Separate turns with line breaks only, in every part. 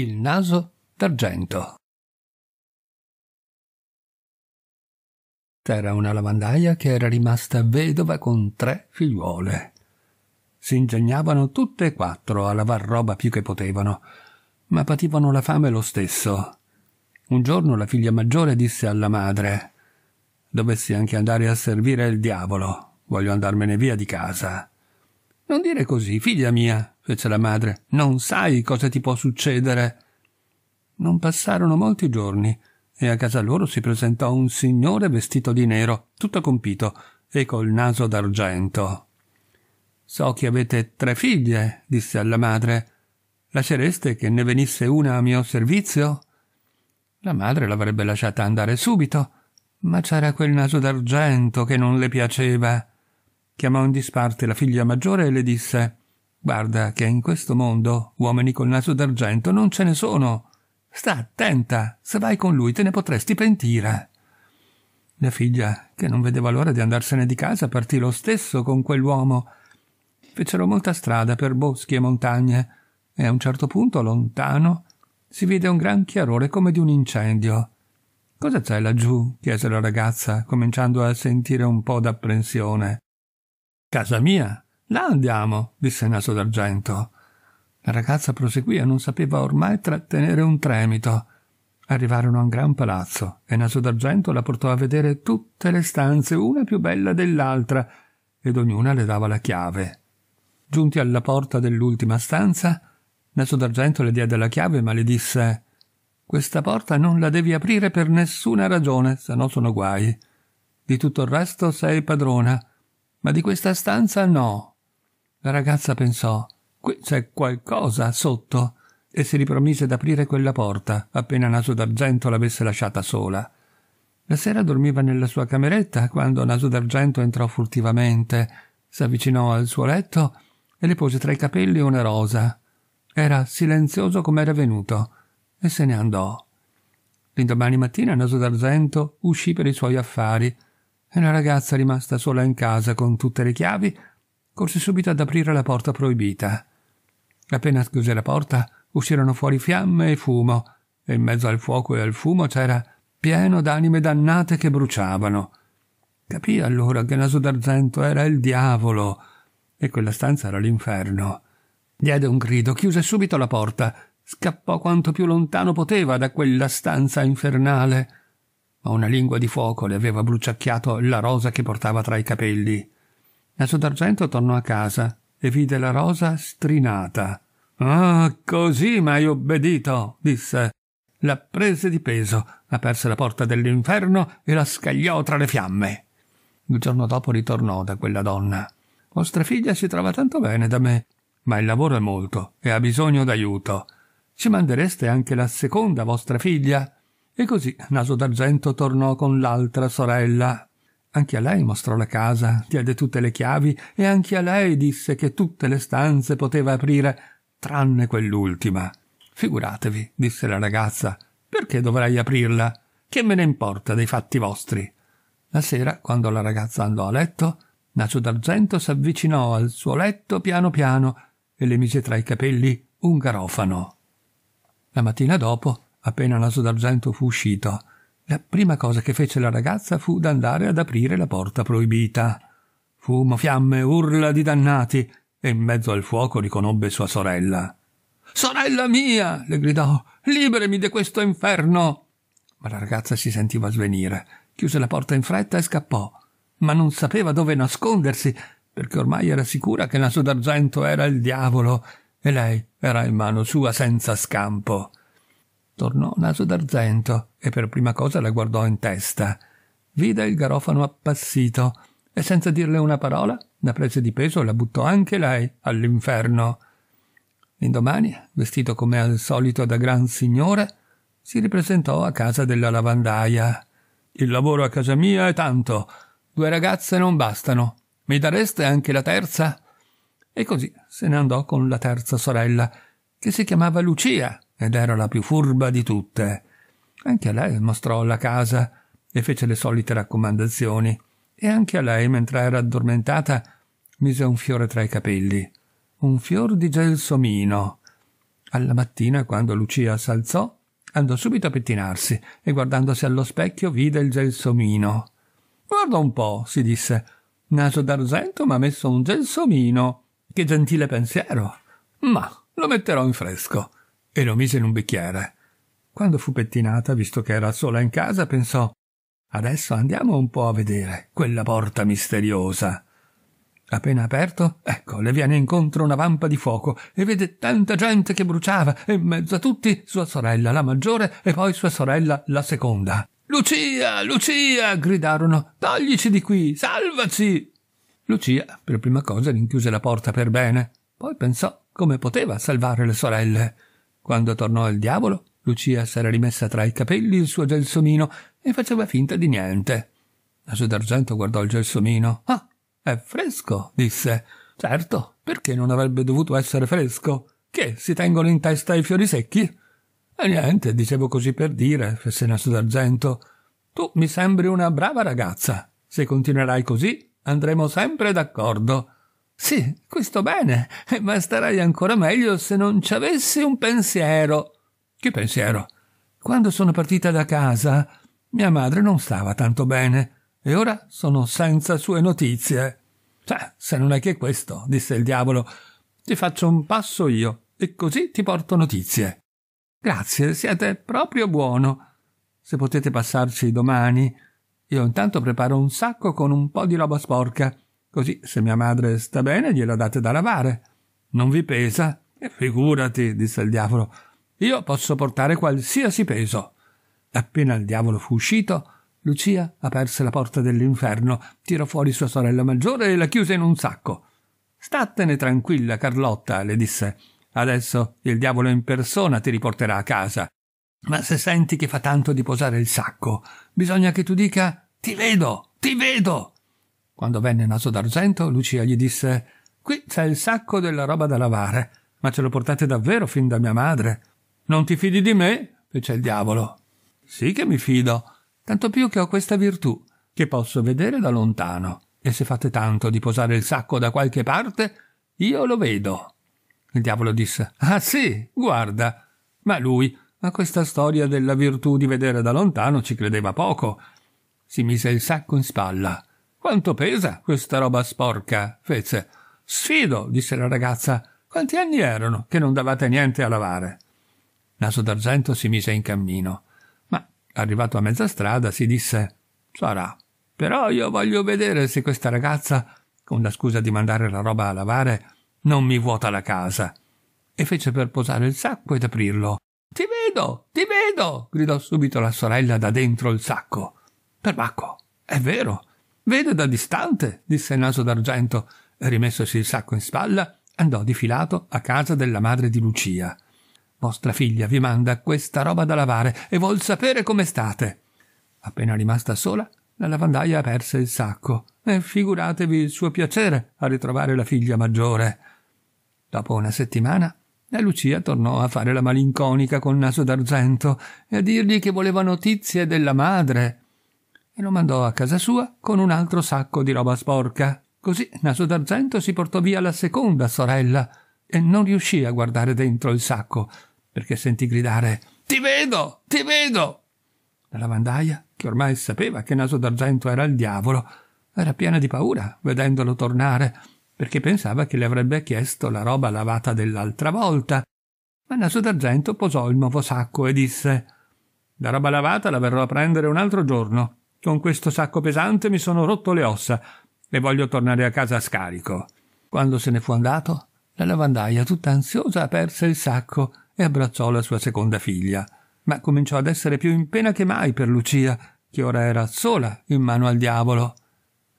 il naso d'argento. C'era una lavandaia che era rimasta vedova con tre figliuole. Si ingegnavano tutte e quattro a lavar roba più che potevano, ma pativano la fame lo stesso. Un giorno la figlia maggiore disse alla madre: Dovessi anche andare a servire il diavolo, voglio andarmene via di casa. Non dire così, figlia mia, fece la madre. Non sai cosa ti può succedere. Non passarono molti giorni e a casa loro si presentò un signore vestito di nero, tutto compito e col naso d'argento. So che avete tre figlie, disse alla madre. Lascereste che ne venisse una a mio servizio? La madre l'avrebbe lasciata andare subito, ma c'era quel naso d'argento che non le piaceva chiamò in disparte la figlia maggiore e le disse Guarda che in questo mondo uomini col naso d'argento non ce ne sono. Sta attenta, se vai con lui te ne potresti pentire. La figlia, che non vedeva l'ora di andarsene di casa, partì lo stesso con quell'uomo. Fecero molta strada per boschi e montagne, e a un certo punto, lontano, si vide un gran chiarore come di un incendio. Cosa c'è laggiù? chiese la ragazza, cominciando a sentire un po' d'apprensione. Casa mia. Là andiamo, disse Naso d'Argento. La ragazza proseguì e non sapeva ormai trattenere un tremito. Arrivarono a un gran palazzo e Naso d'Argento la portò a vedere tutte le stanze, una più bella dell'altra, ed ognuna le dava la chiave. Giunti alla porta dell'ultima stanza, Naso d'Argento le diede la chiave, ma le disse questa porta non la devi aprire per nessuna ragione, se no sono guai. Di tutto il resto sei padrona, ma di questa stanza no. La ragazza pensò, qui c'è qualcosa sotto, e si ripromise d'aprire quella porta, appena Naso d'Argento l'avesse lasciata sola. La sera dormiva nella sua cameretta quando Naso d'Argento entrò furtivamente, si avvicinò al suo letto e le pose tra i capelli una rosa. Era silenzioso come era venuto e se ne andò. L'indomani mattina Naso d'Argento uscì per i suoi affari e la ragazza rimasta sola in casa con tutte le chiavi corse subito ad aprire la porta proibita. Appena chiuse la porta uscirono fuori fiamme e fumo e in mezzo al fuoco e al fumo c'era pieno d'anime dannate che bruciavano. Capì allora che Naso d'Argento era il diavolo e quella stanza era l'inferno. Diede un grido, chiuse subito la porta, scappò quanto più lontano poteva da quella stanza infernale ma una lingua di fuoco le aveva bruciacchiato la rosa che portava tra i capelli. Naso d'argento tornò a casa e vide la rosa strinata. Ah, così m'hai obbedito, disse. La prese di peso, aperse la porta dell'inferno e la scagliò tra le fiamme. Il giorno dopo ritornò da quella donna. Vostra figlia si trova tanto bene da me, ma il lavoro è molto e ha bisogno d'aiuto. Ci mandereste anche la seconda vostra figlia? E così Naso d'Argento tornò con l'altra sorella. Anche a lei mostrò la casa, diede tutte le chiavi e anche a lei disse che tutte le stanze poteva aprire, tranne quell'ultima. Figuratevi, disse la ragazza, perché dovrei aprirla? Che me ne importa dei fatti vostri? La sera, quando la ragazza andò a letto, Nacio d'Argento si avvicinò al suo letto piano piano e le mise tra i capelli un garofano. La mattina dopo Appena l'aso d'argento fu uscito, la prima cosa che fece la ragazza fu d'andare ad aprire la porta proibita. Fumo, fiamme, urla di dannati, e in mezzo al fuoco riconobbe sua sorella. Sorella mia! le gridò, liberami di questo inferno! Ma la ragazza si sentiva svenire, chiuse la porta in fretta e scappò, ma non sapeva dove nascondersi, perché ormai era sicura che Naso d'Argento era il diavolo e lei era in mano sua senza scampo. Tornò naso d'argento e per prima cosa la guardò in testa. Vide il garofano appassito e senza dirle una parola la prese di peso e la buttò anche lei all'inferno. L'indomani, vestito come al solito da gran signore, si ripresentò a casa della lavandaia. Il lavoro a casa mia è tanto. Due ragazze non bastano. Mi dareste anche la terza? E così se ne andò con la terza sorella, che si chiamava Lucia, ed era la più furba di tutte. Anche a lei mostrò la casa e fece le solite raccomandazioni, e anche a lei, mentre era addormentata, mise un fiore tra i capelli, un fior di gelsomino. Alla mattina, quando Lucia s'alzò, andò subito a pettinarsi e guardandosi allo specchio vide il gelsomino. Guarda un po', si disse, Naso d'argento m'ha messo un gelsomino. Che gentile pensiero. Ma lo metterò in fresco e lo mise in un bicchiere. Quando fu pettinata, visto che era sola in casa, pensò Adesso andiamo un po' a vedere quella porta misteriosa. Appena aperto, ecco, le viene incontro una vampa di fuoco e vede tanta gente che bruciava e in mezzo a tutti sua sorella la maggiore e poi sua sorella la seconda. Lucia, Lucia! gridarono. Toglici di qui, salvaci! Lucia, per prima cosa, rinchiuse la porta per bene. Poi pensò come poteva salvare le sorelle. Quando tornò il diavolo, Lucia s'era rimessa tra i capelli il suo gelsomino e faceva finta di niente. Naso d'argento guardò il gelsomino. Ah, è fresco, disse. Certo, perché non avrebbe dovuto essere fresco? Che si tengono in testa i fiori secchi? E niente, dicevo così per dire, fece Naso d'argento. Tu mi sembri una brava ragazza. Se continuerai così, andremo sempre d'accordo. Sì, questo bene, eh, ma starai ancora meglio se non ci avessi un pensiero. Che pensiero? Quando sono partita da casa, mia madre non stava tanto bene e ora sono senza sue notizie. Cioè, se non è che questo, disse il diavolo, ti faccio un passo io e così ti porto notizie. Grazie, siete proprio buono. Se potete passarci domani, io intanto preparo un sacco con un po' di roba sporca Così, se mia madre sta bene, gliela date da lavare. Non vi pesa? E figurati, disse il diavolo. Io posso portare qualsiasi peso. Appena il diavolo fu uscito, Lucia aperse la porta dell'inferno, tirò fuori sua sorella maggiore e la chiuse in un sacco. Statene tranquilla, Carlotta, le disse. Adesso il diavolo in persona ti riporterà a casa. Ma se senti che fa tanto di posare il sacco, bisogna che tu dica ti vedo, ti vedo. Quando venne Naso d'Argento, Lucia gli disse Qui c'è il sacco della roba da lavare, ma ce lo portate davvero fin da mia madre. Non ti fidi di me? fece il diavolo. Sì che mi fido, tanto più che ho questa virtù, che posso vedere da lontano, e se fate tanto di posare il sacco da qualche parte, io lo vedo. Il diavolo disse Ah sì, guarda. Ma lui, a questa storia della virtù di vedere da lontano, ci credeva poco. Si mise il sacco in spalla quanto pesa questa roba sporca? fece. Sfido, disse la ragazza. Quanti anni erano che non davate niente a lavare? Naso d'argento si mise in cammino, ma arrivato a mezza strada si disse Sarà. Però io voglio vedere se questa ragazza, con la scusa di mandare la roba a lavare, non mi vuota la casa. E fece per posare il sacco ed aprirlo. Ti vedo, ti vedo! gridò subito la sorella da dentro il sacco. Perbacco, è vero, Vede da distante, disse il Naso d'Argento, e rimessosi il sacco in spalla, andò difilato a casa della madre di Lucia. Vostra figlia vi manda questa roba da lavare e vuol sapere come state. Appena rimasta sola, la lavandaia aperse il sacco e figuratevi il suo piacere a ritrovare la figlia maggiore. Dopo una settimana, la Lucia tornò a fare la malinconica col naso d'argento e a dirgli che voleva notizie della madre e lo mandò a casa sua con un altro sacco di roba sporca. Così Naso d'Argento si portò via la seconda sorella e non riuscì a guardare dentro il sacco perché sentì gridare Ti vedo! Ti vedo! La lavandaia, che ormai sapeva che Naso d'Argento era il diavolo, era piena di paura vedendolo tornare perché pensava che le avrebbe chiesto la roba lavata dell'altra volta. Ma Naso d'Argento posò il nuovo sacco e disse La roba lavata la verrò a prendere un altro giorno con questo sacco pesante mi sono rotto le ossa e voglio tornare a casa scarico. Quando se ne fu andato, la lavandaia, tutta ansiosa, aperse il sacco e abbracciò la sua seconda figlia, ma cominciò ad essere più in pena che mai per Lucia, che ora era sola in mano al diavolo.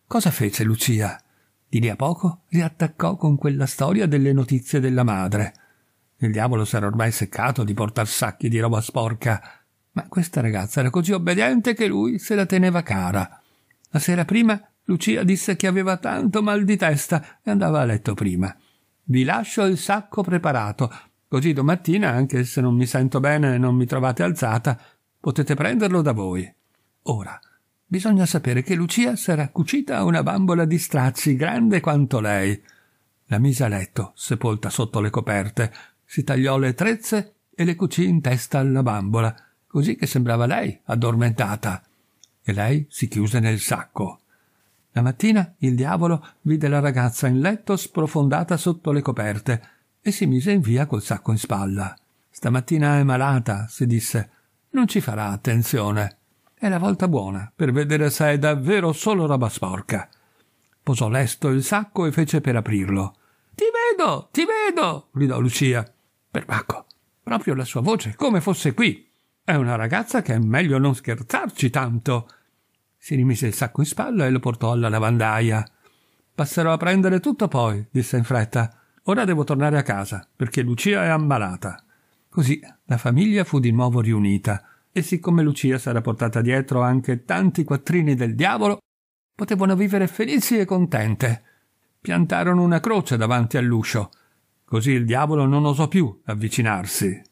Cosa fece Lucia? Di lì a poco riattaccò con quella storia delle notizie della madre. Il diavolo s'era ormai seccato di portar sacchi di roba sporca ma questa ragazza era così obbediente che lui se la teneva cara. La sera prima Lucia disse che aveva tanto mal di testa e andava a letto prima. Vi lascio il sacco preparato, così domattina, anche se non mi sento bene e non mi trovate alzata, potete prenderlo da voi. Ora, bisogna sapere che Lucia s'era cucita una bambola di stracci grande quanto lei. La mise a letto, sepolta sotto le coperte, si tagliò le trezze e le cucì in testa alla bambola così che sembrava lei addormentata. E lei si chiuse nel sacco. La mattina il diavolo vide la ragazza in letto sprofondata sotto le coperte e si mise in via col sacco in spalla. Stamattina è malata, si disse. Non ci farà attenzione. È la volta buona per vedere se è davvero solo roba sporca. Posò lesto il sacco e fece per aprirlo. Ti vedo, ti vedo! gridò Lucia. Perbacco, proprio la sua voce, come fosse qui. È una ragazza che è meglio non scherzarci tanto. Si rimise il sacco in spalla e lo portò alla lavandaia. Passerò a prendere tutto poi, disse in fretta. Ora devo tornare a casa, perché Lucia è ammalata. Così la famiglia fu di nuovo riunita, e siccome Lucia s'era portata dietro anche tanti quattrini del diavolo, potevano vivere felici e contente. Piantarono una croce davanti all'uscio, così il diavolo non osò più avvicinarsi.